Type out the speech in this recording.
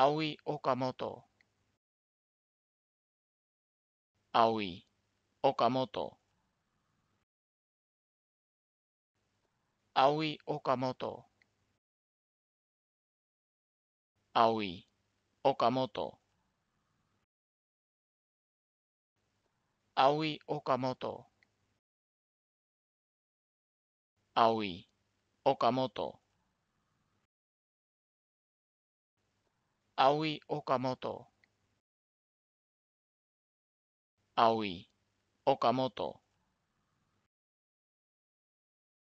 葵岡本葵岡本葵岡本葵岡本葵岡本葵岡本葵岡本葵岡本